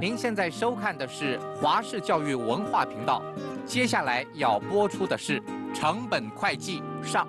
您现在收看的是华视教育文化频道，接下来要播出的是《成本会计上》。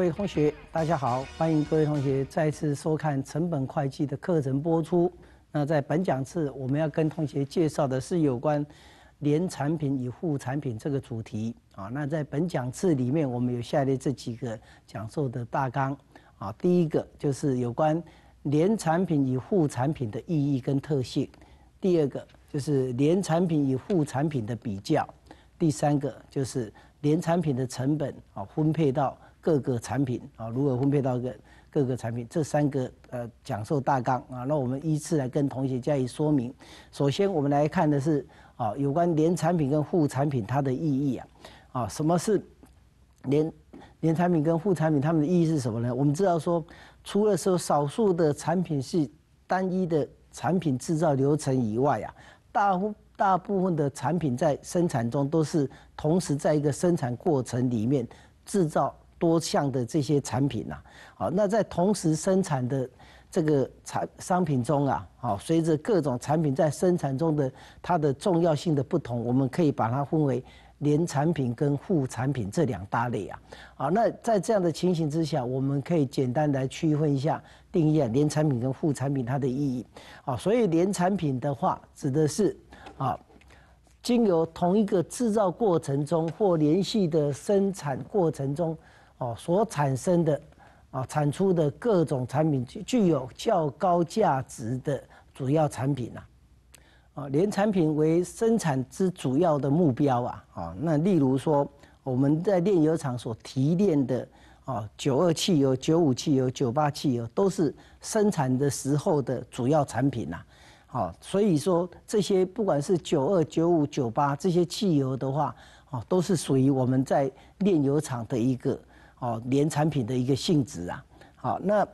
各位同学，大家好！欢迎各位同学再次收看成本会计的课程播出。那在本讲次，我们要跟同学介绍的是有关连产品与副产品这个主题。啊，那在本讲次里面，我们有下列这几个讲授的大纲。啊，第一个就是有关连产品与副产品的意义跟特性；第二个就是连产品与副产品的比较；第三个就是连产品的成本啊分配到。各个产品啊，如何分配到个各个产品？这三个呃讲授大纲啊，那我们依次来跟同学加以说明。首先，我们来看的是啊，有关联产品跟副产品它的意义啊啊，什么是连连产品跟副产品？它们的意义是什么呢？我们知道说，除了说少数的产品是单一的产品制造流程以外啊，大大部分的产品在生产中都是同时在一个生产过程里面制造。多项的这些产品呐，好，那在同时生产的这个产商品中啊，好，随着各种产品在生产中的它的重要性的不同，我们可以把它分为连产品跟副产品这两大类啊。好，那在这样的情形之下，我们可以简单来区分一下定义啊，连产品跟副产品它的意义啊。所以连产品的话，指的是啊，经由同一个制造过程中或连续的生产过程中。哦，所产生的啊，产出的各种产品具具有较高价值的主要产品呐，啊，连产品为生产之主要的目标啊，啊，那例如说我们在炼油厂所提炼的啊，九二汽油、九五汽油、九八汽油，都是生产的时候的主要产品呐，好，所以说这些不管是九二、九五、九八这些汽油的话，啊，都是属于我们在炼油厂的一个。哦，联产品的一个性质啊，好，那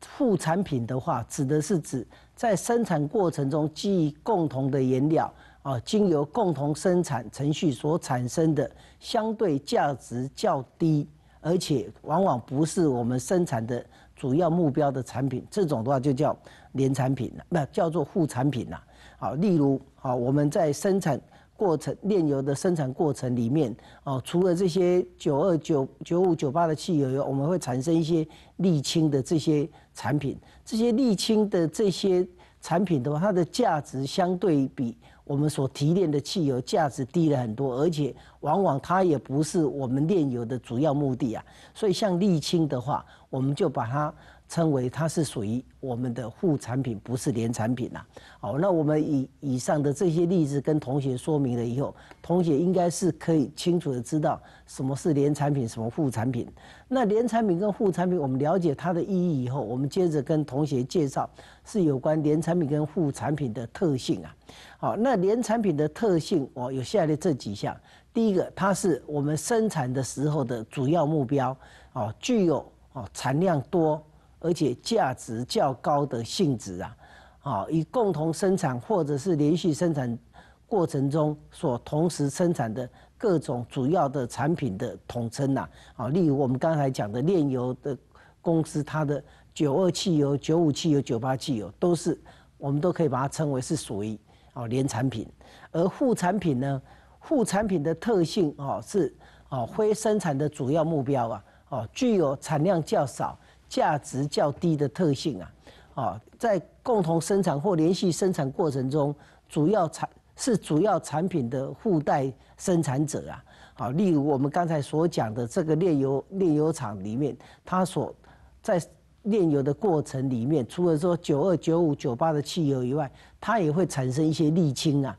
副产品的话，指的是指在生产过程中基于共同的原料啊，经由共同生产程序所产生的，相对价值较低，而且往往不是我们生产的主要目标的产品，这种的话就叫联产品了，不叫做副产品了。好，例如，好我们在生产。过程炼油的生产过程里面，哦，除了这些九二九九五九八的汽油油，我们会产生一些沥青的这些产品。这些沥青的这些产品的话，它的价值相对比我们所提炼的汽油价值低了很多，而且往往它也不是我们炼油的主要目的啊。所以像沥青的话，我们就把它。称为它是属于我们的副产品，不是连产品呐。好，那我们以以上的这些例子跟同学说明了以后，同学应该是可以清楚的知道什么是连产品，什么副产品。那连产品跟副产品，我们了解它的意义以后，我们接着跟同学介绍是有关联产品跟副产品的特性啊。好，那连产品的特性，哦，有下列这几项：第一个，它是我们生产的时候的主要目标，哦，具有哦产量多。而且价值较高的性质啊，啊，以共同生产或者是连续生产过程中所同时生产的各种主要的产品的统称呐，啊，例如我们刚才讲的炼油的公司，它的九二汽油、九五汽油、九八汽油，都是我们都可以把它称为是属于啊联产品。而副产品呢，副产品的特性啊是啊非生产的主要目标啊，哦，具有产量较少。价值较低的特性啊，啊，在共同生产或连续生产过程中，主要产是主要产品的附带生产者啊，好，例如我们刚才所讲的这个炼油炼油厂里面，它所在炼油的过程里面，除了说九二九五九八的汽油以外，它也会产生一些沥青啊。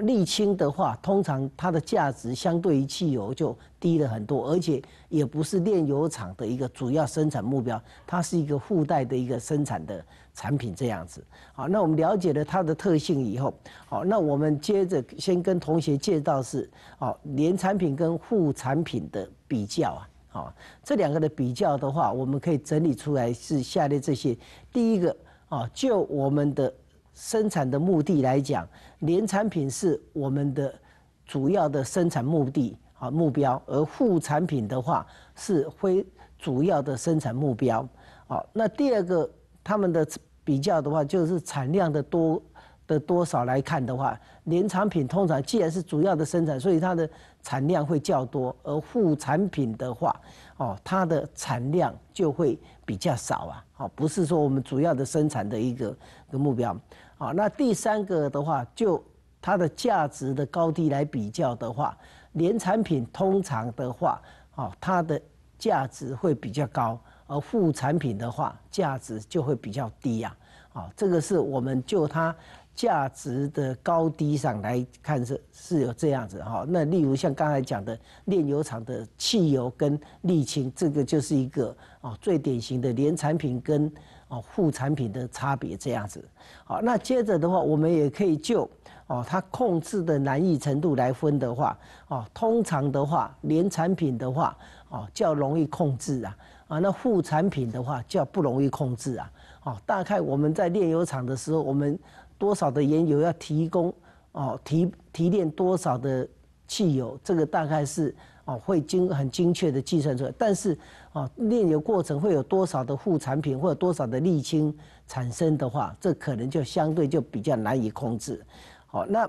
沥青的话，通常它的价值相对于汽油就低了很多，而且也不是炼油厂的一个主要生产目标，它是一个附带的一个生产的产品这样子。好，那我们了解了它的特性以后，好，那我们接着先跟同学介绍是，哦，联产品跟副产品的比较啊，好，这两个的比较的话，我们可以整理出来是下列这些，第一个，啊，就我们的。生产的目的来讲，连产品是我们的主要的生产目的啊目标，而副产品的话是非主要的生产目标啊。那第二个，他们的比较的话，就是产量的多的多少来看的话，连产品通常既然是主要的生产，所以它的产量会较多；而副产品的话，哦，它的产量就会比较少啊。好，不是说我们主要的生产的一个个目标。好，那第三个的话，就它的价值的高低来比较的话，连产品通常的话，哦，它的价值会比较高，而副产品的话，价值就会比较低啊。哦，这个是我们就它价值的高低上来看是是有这样子哈。那例如像刚才讲的炼油厂的汽油跟沥青，这个就是一个哦最典型的连产品跟。哦，副产品的差别这样子，好，那接着的话，我们也可以就哦，它控制的难易程度来分的话，哦，通常的话，连产品的话，哦，较容易控制啊，啊，那副产品的话，较不容易控制啊，哦，大概我们在炼油厂的时候，我们多少的原油要提供，哦，提提炼多少的汽油，这个大概是哦，会精很精确的计算出来，但是。啊，炼油过程会有多少的副产品，或者多少的沥青产生的话，这可能就相对就比较难以控制。好，那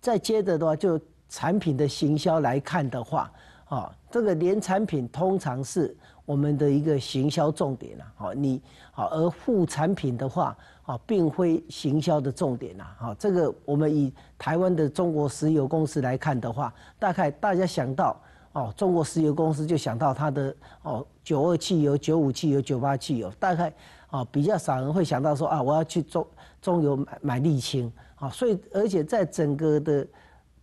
再接着的话，就产品的行销来看的话，啊，这个连产品通常是我们的一个行销重点了。好，你好，而副产品的话，啊，并非行销的重点啦。啊，这个我们以台湾的中国石油公司来看的话，大概大家想到。哦，中国石油公司就想到它的哦，九二汽油、九五汽油、九八汽油，大概哦比较少人会想到说啊，我要去中中油买买沥青啊。所以，而且在整个的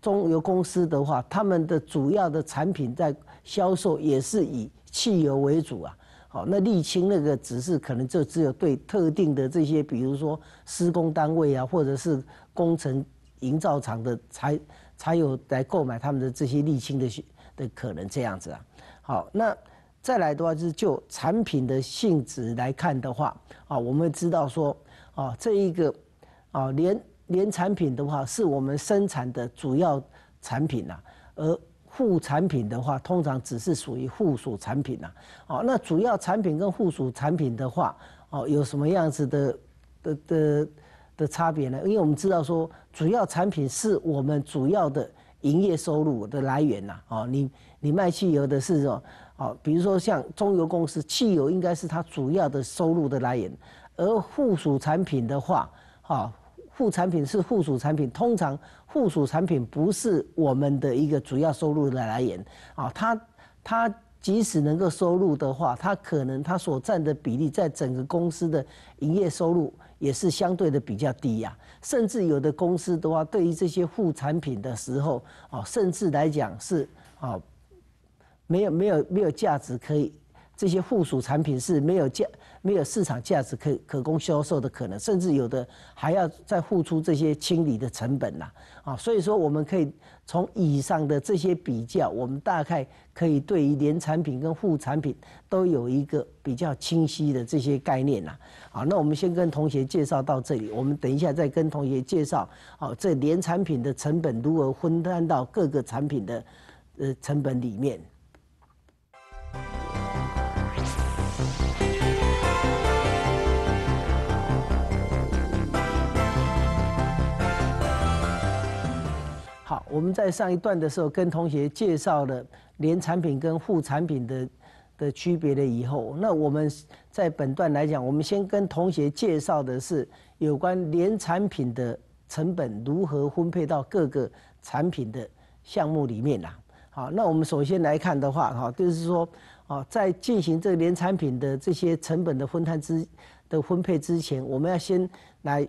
中油公司的话，他们的主要的产品在销售也是以汽油为主啊。好，那沥青那个只是可能就只有对特定的这些，比如说施工单位啊，或者是工程营造厂的才才有来购买他们的这些沥青的。的可能这样子啊，好，那再来的话就是就产品的性质来看的话啊，我们知道说啊，这一个啊，连连产品的话是我们生产的主要产品呐，而副产品的话通常只是属于附属产品呐。哦，那主要产品跟附属产品的话，哦，有什么样子的的的的差别呢？因为我们知道说主要产品是我们主要的。营业收入的来源呐，哦，你你卖汽油的是哦，哦，比如说像中油公司，汽油应该是它主要的收入的来源，而附属产品的话，哈，副产品是附属产品，通常附属产品不是我们的一个主要收入的来源，啊，它它即使能够收入的话，它可能它所占的比例在整个公司的营业收入。也是相对的比较低呀，甚至有的公司的话，对于这些副产品的时候，哦，甚至来讲是哦，没有没有没有价值可以。这些附属产品是没有价、没有市场价值可可供销售的可能，甚至有的还要再付出这些清理的成本呐。啊，所以说我们可以从以上的这些比较，我们大概可以对于连产品跟副产品都有一个比较清晰的这些概念呐。啊，那我们先跟同学介绍到这里，我们等一下再跟同学介绍啊，这连产品的成本如何分摊到各个产品的呃成本里面。我们在上一段的时候跟同学介绍了连产品跟副产品的的区别了以后，那我们在本段来讲，我们先跟同学介绍的是有关连产品的成本如何分配到各个产品的项目里面啦。好，那我们首先来看的话，哈，就是说，哦，在进行这个连产品的这些成本的分摊之的分配之前，我们要先来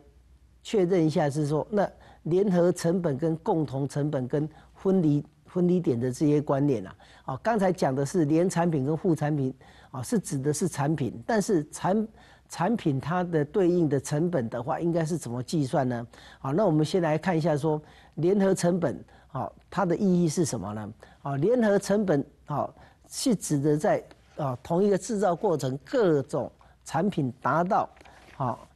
确认一下，是说那。联合成本跟共同成本跟分离分离点的这些观念啊。啊，刚才讲的是联产品跟副产品，啊，是指的是产品，但是产产品它的对应的成本的话，应该是怎么计算呢？好，那我们先来看一下说联合成本，好，它的意义是什么呢？啊，联合成本，好，是指的在啊同一个制造过程各种产品达到，好。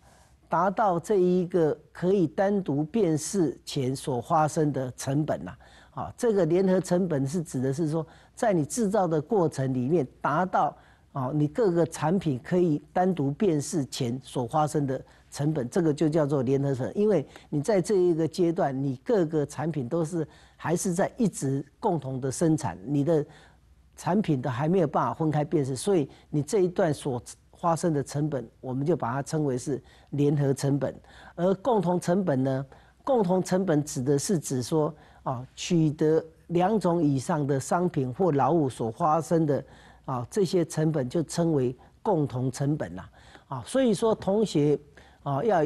达到这一个可以单独辨识前所发生的成本呐，啊，这个联合成本是指的是说，在你制造的过程里面达到，啊，你各个产品可以单独辨识前所发生的成本，这个就叫做联合成本，因为你在这一个阶段，你各个产品都是还是在一直共同的生产，你的产品都还没有办法分开辨识，所以你这一段所。发生的成本，我们就把它称为是联合成本，而共同成本呢？共同成本指的是指说啊，取得两种以上的商品或劳务所发生的啊，这些成本就称为共同成本啦。啊，所以说同学啊，要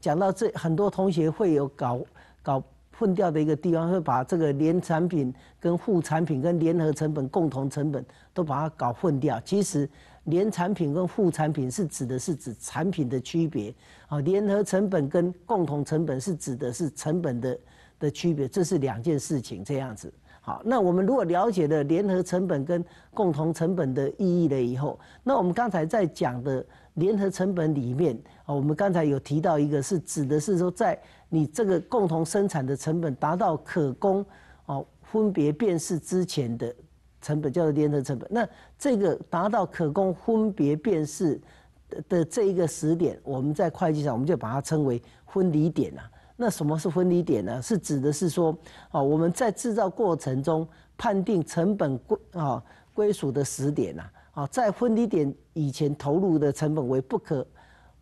讲到这，很多同学会有搞搞。混掉的一个地方，会把这个连产品跟副产品跟联合成本、共同成本都把它搞混掉。其实，连产品跟副产品是指的是指产品的区别，啊，联合成本跟共同成本是指的是成本的的区别，这是两件事情，这样子。好，那我们如果了解了联合成本跟共同成本的意义了以后，那我们刚才在讲的联合成本里面，哦，我们刚才有提到一个，是指的是说，在你这个共同生产的成本达到可供哦分别辨识之前的成本叫做联合成本。那这个达到可供分别辨识的这一个时点，我们在会计上我们就把它称为分离点了。那什么是分离点呢？是指的是说，哦，我们在制造过程中判定成本归啊归属的时点呐，哦，在分离点以前投入的成本为不可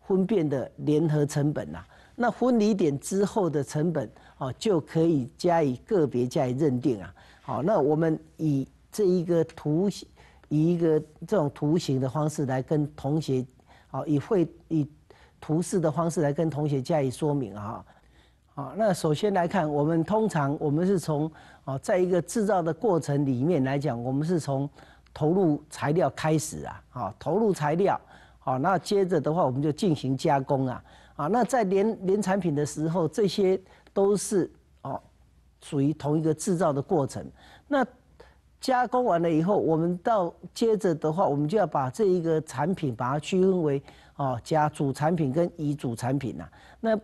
分辨的联合成本呐，那分离点之后的成本哦就可以加以个别加以认定啊。好，那我们以这一个图形，以一个这种图形的方式来跟同学，哦，以会以图示的方式来跟同学加以说明啊。啊，那首先来看，我们通常我们是从啊，在一个制造的过程里面来讲，我们是从投入材料开始啊，好，投入材料，好，那接着的话，我们就进行加工啊，啊，那在连连产品的时候，这些都是哦，属于同一个制造的过程。那加工完了以后，我们到接着的话，我们就要把这一个产品把它区分为哦，甲主产品跟乙主产品呐，那。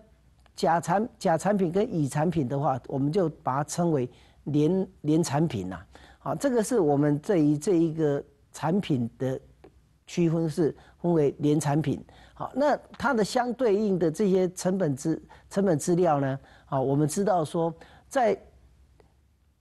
甲产甲产品跟乙产品的话，我们就把它称为连连产品呐。好，这个是我们这一这一个产品的区分是分为连产品。好，那它的相对应的这些成本资成本资料呢？好，我们知道说在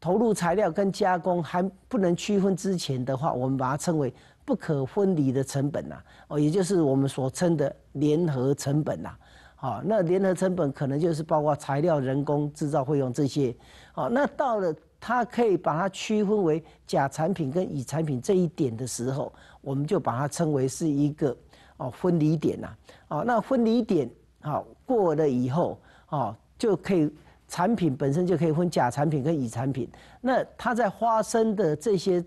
投入材料跟加工还不能区分之前的话，我们把它称为不可分离的成本呐。哦，也就是我们所称的联合成本呐。好，那联合成本可能就是包括材料、人工、制造费用这些。好，那到了它可以把它区分为甲产品跟乙产品这一点的时候，我们就把它称为是一个哦分离点呐。啊，那分离点好过了以后，哦就可以产品本身就可以分甲产品跟乙产品。那它在发生的这些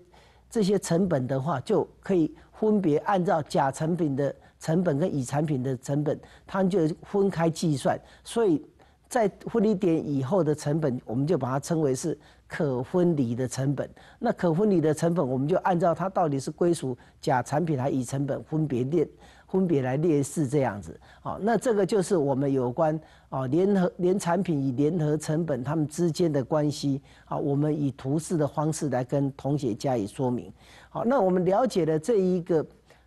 这些成本的话，就可以分别按照甲产品的。成本跟乙产品的成本，他们就分开计算，所以在分离点以后的成本，我们就把它称为是可分离的成本。那可分离的成本，我们就按照它到底是归属甲产品还乙成本分别列，分别来列示这样子。好，那这个就是我们有关啊联合联产品与联合成本它们之间的关系。好，我们以图示的方式来跟同学加以说明。好，那我们了解了这一个。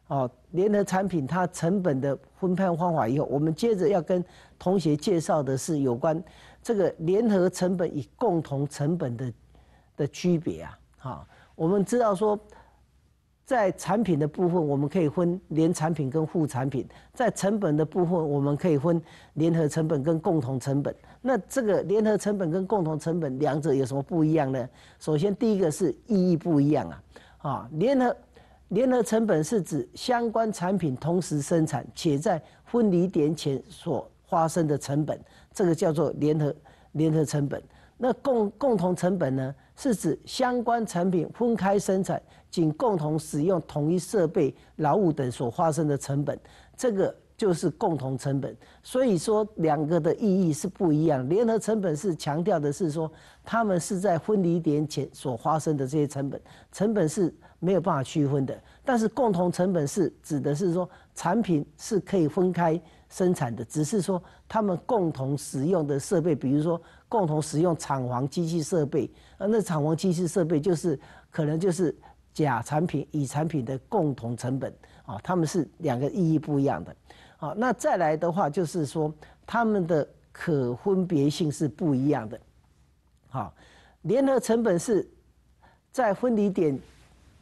哦，联合产品它成本的分配方法以后，我们接着要跟同学介绍的是有关这个联合成本与共同成本的的区别啊。好，我们知道说，在产品的部分我们可以分联产品跟副产品；在成本的部分我们可以分联合成本跟共同成本。那这个联合成本跟共同成本两者有什么不一样呢？首先，第一个是意义不一样啊。啊，联合。联合成本是指相关产品同时生产且在分离点前所发生的成本，这个叫做联合联合成本。那共共同成本呢？是指相关产品分开生产，仅共同使用同一设备、劳务等所发生的成本，这个。就是共同成本，所以说两个的意义是不一样。联合成本是强调的是说，他们是在分离点前所发生的这些成本，成本是没有办法区分的。但是共同成本是指的是说，产品是可以分开生产的，只是说他们共同使用的设备，比如说共同使用厂房机器设备，啊，那厂房机器设备就是可能就是甲产品乙产品的共同成本，啊，他们是两个意义不一样的。好，那再来的话就是说，它们的可分别性是不一样的。好，联合成本是，在分离点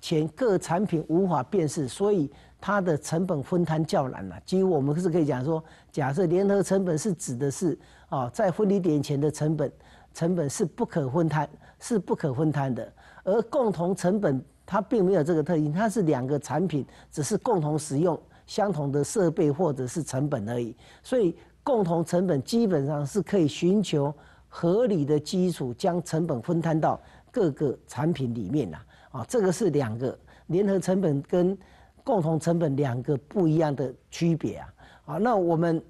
前各产品无法辨识，所以它的成本分摊较难了。于我们是可以讲说，假设联合成本是指的是，啊，在分离点前的成本，成本是不可分摊，是不可分摊的。而共同成本它并没有这个特性，它是两个产品只是共同使用。相同的设备或者是成本而已，所以共同成本基本上是可以寻求合理的基础，将成本分摊到各个产品里面啦。啊，这个是两个联合成本跟共同成本两个不一样的区别啊。好，那我们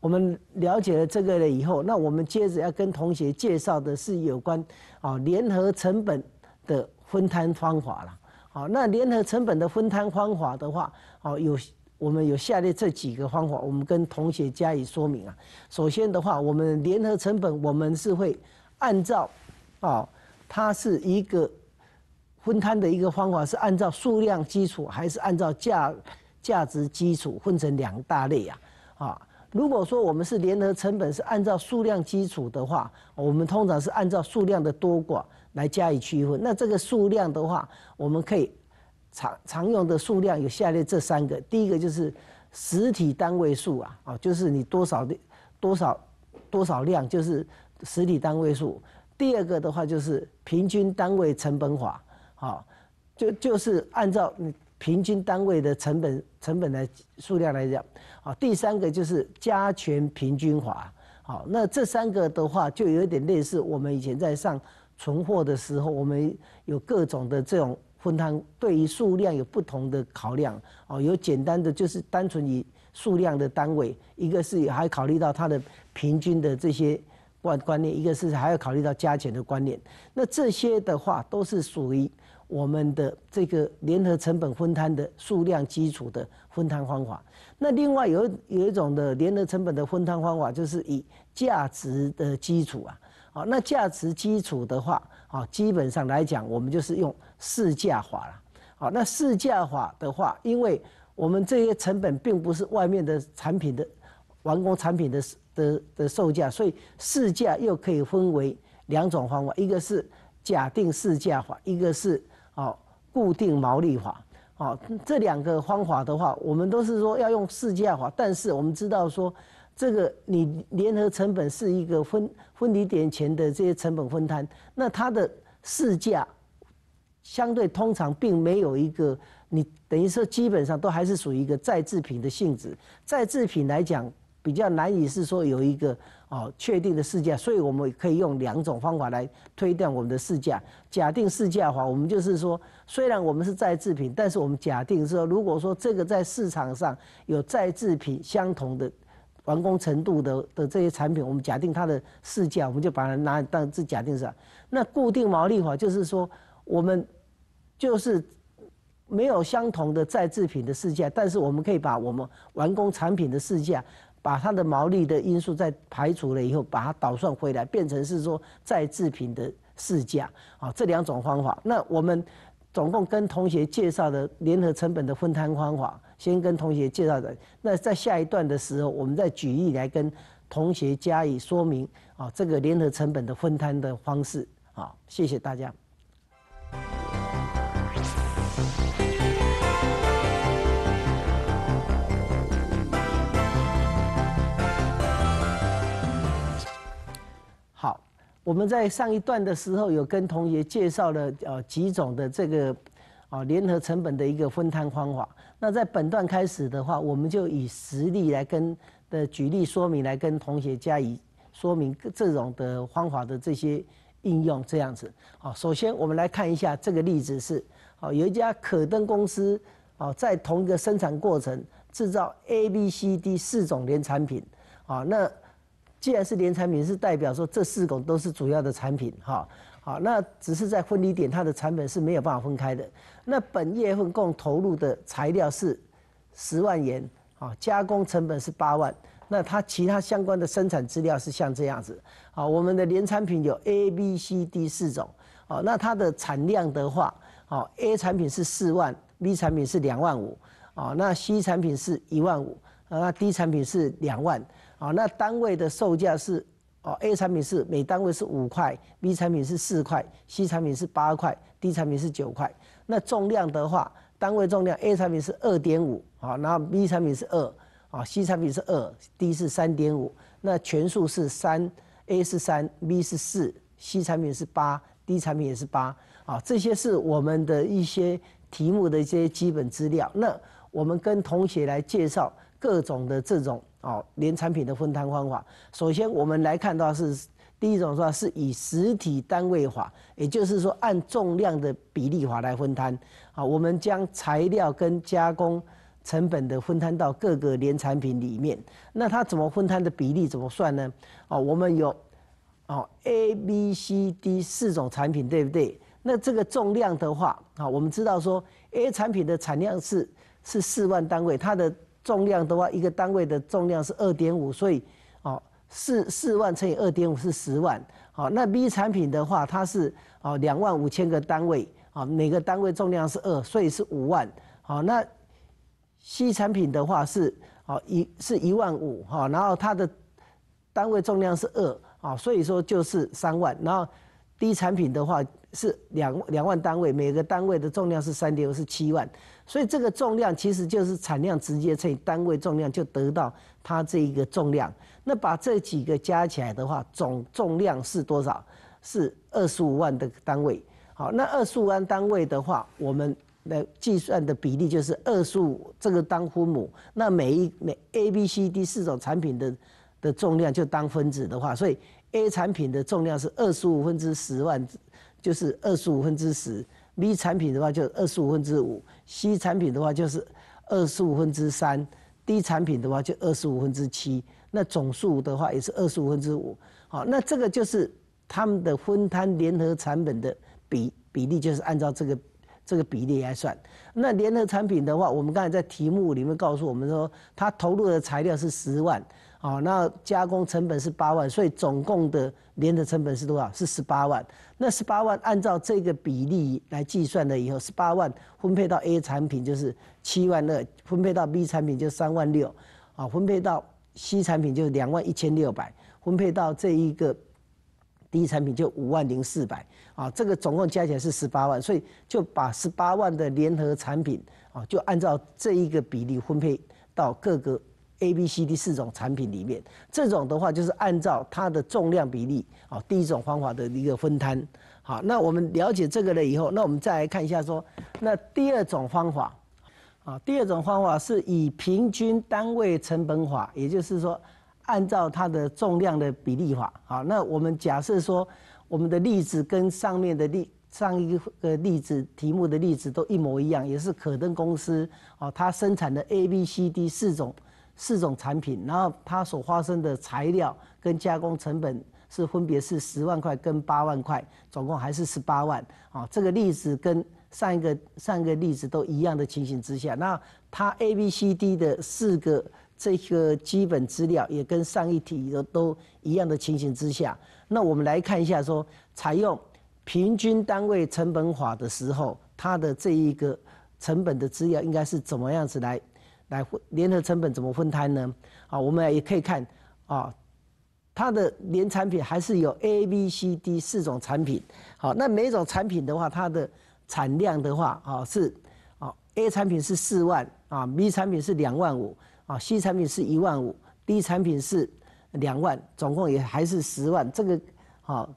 我们了解了这个了以后，那我们接着要跟同学介绍的是有关啊联合成本的分摊方法了。好，那联合成本的分摊方法的话，好有。我们有下列这几个方法，我们跟同学加以说明啊。首先的话，我们联合成本我们是会按照啊，它是一个分摊的一个方法，是按照数量基础还是按照价价值基础分成两大类啊？啊，如果说我们是联合成本是按照数量基础的话，我们通常是按照数量的多寡来加以区分。那这个数量的话，我们可以。常常用的数量有下列这三个：第一个就是实体单位数啊，哦，就是你多少的多少多少量，就是实体单位数；第二个的话就是平均单位成本法，啊，就就是按照你平均单位的成本成本来数量来讲，啊，第三个就是加权平均法，好，那这三个的话就有点类似我们以前在上存货的时候，我们有各种的这种。分摊对于数量有不同的考量，哦，有简单的就是单纯以数量的单位，一个是还考虑到它的平均的这些观观念，一个是还要考虑到加减的观念。那这些的话都是属于我们的这个联合成本分摊的数量基础的分摊方法。那另外有有一种的联合成本的分摊方法，就是以价值的基础啊。那价值基础的话，啊，基本上来讲，我们就是用市价法了。好，那市价法的话，因为我们这些成本并不是外面的产品的完工产品的的的售价，所以市价又可以分为两种方法，一个是假定市价法，一个是哦固定毛利法。哦，这两个方法的话，我们都是说要用市价法，但是我们知道说。这个你联合成本是一个分分离点前的这些成本分摊，那它的市价相对通常并没有一个你等于说基本上都还是属于一个再制品的性质，再制品来讲比较难以是说有一个哦确定的市价，所以我们可以用两种方法来推断我们的市价。假定市价的话，我们就是说，虽然我们是再制品，但是我们假定说，如果说这个在市场上有再制品相同的。完工程度的的这些产品，我们假定它的市价，我们就把它拿当自假定是。那固定毛利法就是说，我们就是没有相同的再制品的市价，但是我们可以把我们完工产品的市价，把它的毛利的因素再排除了以后，把它倒算回来，变成是说再制品的市价。啊，这两种方法，那我们。总共跟同学介绍的联合成本的分摊方法，先跟同学介绍的。那在下一段的时候，我们再举例来跟同学加以说明。啊，这个联合成本的分摊的方式。啊，谢谢大家。我们在上一段的时候有跟同学介绍了呃几种的这个啊联合成本的一个分摊方法。那在本段开始的话，我们就以实例来跟的举例说明来跟同学加以说明这种的方法的这些应用这样子。啊，首先我们来看一下这个例子是啊有一家可登公司啊在同一个生产过程制造 A、B、C、D 四种联产品啊那。既然是连产品，是代表说这四种都是主要的产品，哈，好，那只是在分离点，它的成本是没有办法分开的。那本月份共投入的材料是十万元，啊，加工成本是八万，那它其他相关的生产资料是像这样子，好，我们的连产品有 A、B、C、D 四种，好，那它的产量的话，好，A 产品是四万，B 产品是两万五，啊，那 C 产品是一万五，啊，D 产品是两万。啊，那单位的售价是，哦，A 产品是每单位是五块，B 产品是四块，C 产品是八块，D 产品是九块。那重量的话，单位重量 A 产品是二点五，好，然后 B 产品是二，啊，C 产品是二，D 是三点五。那全数是三，A 是三，B 是四，C 产品是八，D 产品也是八。啊，这些是我们的一些题目的一些基本资料。那我们跟同学来介绍。各种的这种哦，连产品的分摊方法。首先，我们来看到是第一种，说是以实体单位法，也就是说按重量的比例法来分摊。啊，我们将材料跟加工成本的分摊到各个连产品里面。那它怎么分摊的比例怎么算呢？哦，我们有哦 A、B、C、D 四种产品，对不对？那这个重量的话，啊，我们知道说 A 产品的产量是是四万单位，它的重量的话，一个单位的重量是二点五，所以，哦，四四万乘以二点五是十万。好，那 B 产品的话，它是哦两万五千个单位，啊，每个单位重量是二，所以是五万。好，那 C 产品的话是哦一是一万五，哈，然后它的单位重量是二，啊，所以说就是三万。然后 D 产品的话。是两两万单位，每个单位的重量是三点五，是七万，所以这个重量其实就是产量直接乘以单位重量就得到它这一个重量。那把这几个加起来的话，总重量是多少？是二十五万的单位。好，那二十五万单位的话，我们来计算的比例就是二十五这个当分母，那每一每 A、B、C、D 四种产品的的重量就当分子的话，所以 A 产品的重量是二十五分之十万。就是二十五分之十，B 产品的话就二十五分之五，C 产品的话就是二十五分之三，D 产品的话就二十五分之七，那总数的话也是二十五分之五。好，那这个就是他们的分摊联合成本的比比例，就是按照这个这个比例来算。那联合产品的话，我们刚才在题目里面告诉我们说，它投入的材料是十万，好，那加工成本是八万，所以总共的联的成本是多少？是十八万。那十八万按照这个比例来计算了以后，十八万分配到 A 产品就是七万二，分配到 B 产品就三万六，啊，分配到 C 产品就是两万一千六百，分配到这一个 D 产品就五万零四百，啊，这个总共加起来是十八万，所以就把十八万的联合产品啊，就按照这一个比例分配到各个。A、B、C D 四种产品里面，这种的话就是按照它的重量比例，啊，第一种方法的一个分摊。好，那我们了解这个了以后，那我们再来看一下说，那第二种方法，啊，第二种方法是以平均单位成本法，也就是说，按照它的重量的比例法。好，那我们假设说，我们的例子跟上面的例上一个例子题目的例子都一模一样，也是可登公司，啊，它生产的 A、B、C、D 四种。四种产品，然后它所发生的材料跟加工成本是分别是十万块跟八万块，总共还是十八万。啊，这个例子跟上一个上一个例子都一样的情形之下，那它 A、B、C、D 的四个这个基本资料也跟上一题的都一样的情形之下，那我们来看一下，说采用平均单位成本法的时候，它的这一个成本的资料应该是怎么样子来？来分联合成本怎么分摊呢？啊，我们也可以看啊，它的联产品还是有 A、B、C、D 四种产品。好，那每一种产品的话，它的产量的话，啊是啊，A 产品是四万啊，B 产品是两万五啊，C 产品是一万五，D 产品是两万，总共也还是十万。这个啊，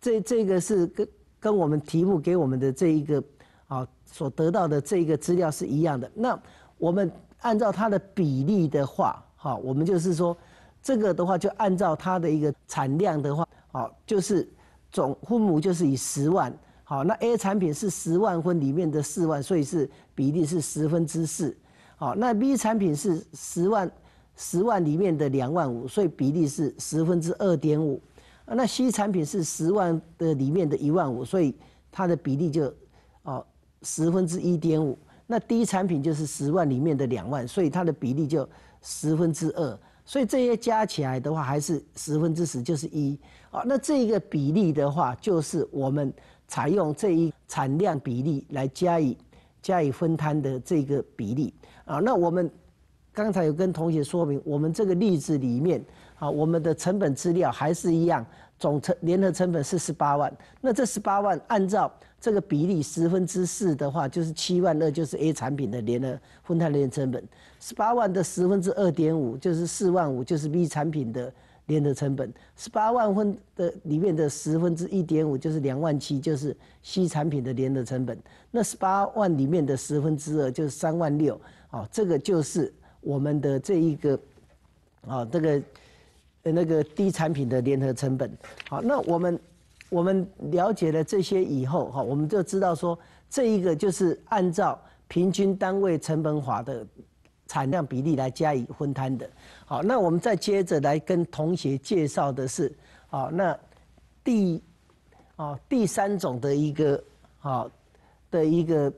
这这个是跟跟我们题目给我们的这一个啊所得到的这一个资料是一样的。那我们按照它的比例的话，哈，我们就是说，这个的话就按照它的一个产量的话，好，就是总分母就是以十万，好，那 A 产品是十万分里面的四万，所以是比例是十分之四，好，那 B 产品是十万十万里面的两万五，所以比例是十分之二点五，那 C 产品是十万的里面的一万五，所以它的比例就，哦，十分之一点五。那第一产品就是十万里面的两万，所以它的比例就十分之二，所以这些加起来的话还是十分之十，就是一。啊，那这个比例的话，就是我们采用这一产量比例来加以加以分摊的这个比例。啊，那我们刚才有跟同学说明，我们这个例子里面，啊，我们的成本资料还是一样，总成联合成本是十八万，那这十八万按照。这个比例十分之四的话，就是七万二，就是 A 产品的联合分摊联合成本；十八万的十分之二点五，就是四万五，就是 B 产品的联合成本；十八万分的里面的十分之一点五，就是两万七，就是 C 产品的联合成本。那十八万里面的十分之二，就是三万六。哦，这个就是我们的这一个，哦，这个那个 D 产品的联合成本。好，那我们。我们了解了这些以后，哈，我们就知道说，这一个就是按照平均单位成本法的产量比例来加以分摊的。好，那我们再接着来跟同学介绍的是，好，那第，啊第三种的一个，好，的一个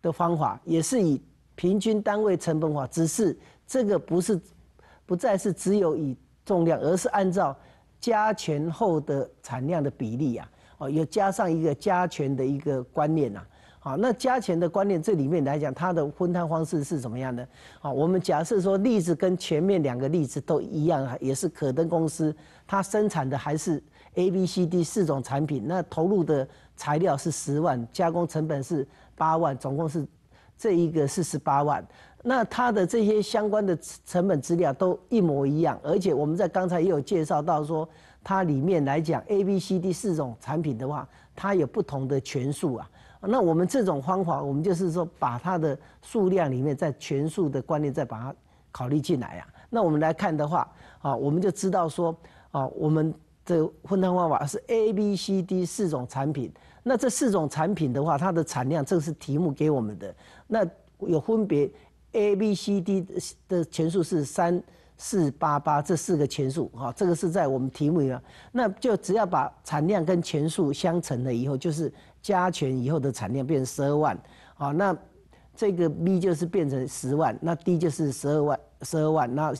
的方法，也是以平均单位成本法，只是这个不是，不再是只有以重量，而是按照。加权后的产量的比例啊，哦，又加上一个加权的一个观念呐，好，那加权的观念这里面来讲，它的分摊方式是怎么样的？好，我们假设说例子跟前面两个例子都一样，也是可登公司，它生产的还是 A、B、C、D 四种产品，那投入的材料是十万，加工成本是八万，总共是这一个四十八万。那它的这些相关的成本资料都一模一样，而且我们在刚才也有介绍到说，它里面来讲 A、B、C、D 四种产品的话，它有不同的权数啊。那我们这种方法，我们就是说把它的数量里面在权数的观念再把它考虑进来啊。那我们来看的话，啊，我们就知道说，啊，我们的分摊方法是 A、B、C、D 四种产品。那这四种产品的话，它的产量这是题目给我们的，那有分别。A、B、C、D 的钱数是三、四、八、八，这四个钱数，哈，这个是在我们题目里面，那就只要把产量跟钱数相乘了以后，就是加权以后的产量变成十二万，好，那这个 B 就是变成十万，那 D 就是十二万，十二万，那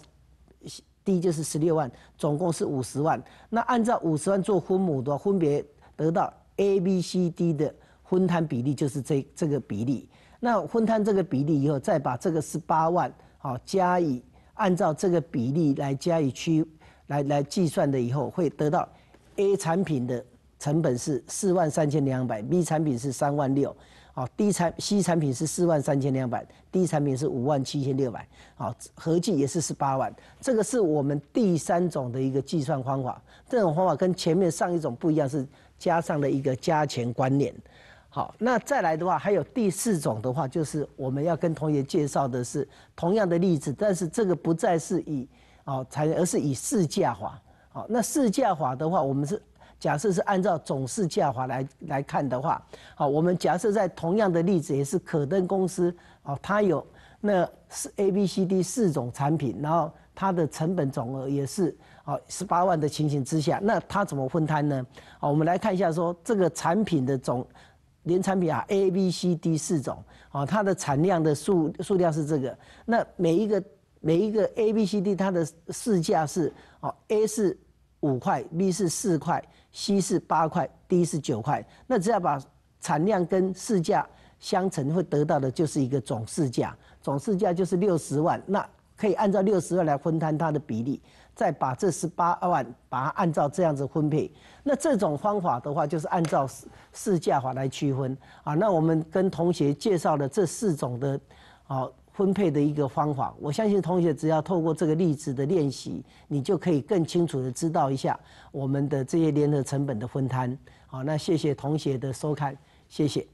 D 就是十六万，总共是五十万。那按照五十万做分母的，话，分别得到 A、B、C、D 的分摊比例就是这这个比例。那分摊这个比例以后，再把这个十八万，好，加以按照这个比例来加以区来来计算的以后，会得到 A 产品的成本是四万三千两百，B 产品是三万六，好，D 产 C 产品是四万三千两百，D 产品是五万七千六百，好，合计也是十八万。这个是我们第三种的一个计算方法，这种方法跟前面上一种不一样，是加上了一个加权观念。好，那再来的话，还有第四种的话，就是我们要跟同学介绍的是同样的例子，但是这个不再是以哦才，而是以市价法。好，那市价法的话，我们是假设是按照总市价法来来看的话，好，我们假设在同样的例子，也是可登公司哦，它有那四 A、B、C、D 四种产品，然后它的成本总额也是哦十八万的情形之下，那它怎么分摊呢？好，我们来看一下说这个产品的总。连产品啊，A、B、C、D 四种，啊，它的产量的数数量是这个。那每一个每一个 A、B、C、D 它的市价是哦，A 是五块，B 是四块，C 是八块，D 是九块。那只要把产量跟市价相乘，会得到的就是一个总市价。总市价就是六十万，那可以按照六十万来分摊它的比例。再把这十八万把它按照这样子分配，那这种方法的话就是按照市市价法来区分啊。那我们跟同学介绍了这四种的，啊。分配的一个方法。我相信同学只要透过这个例子的练习，你就可以更清楚的知道一下我们的这些联合成本的分摊。好，那谢谢同学的收看，谢谢。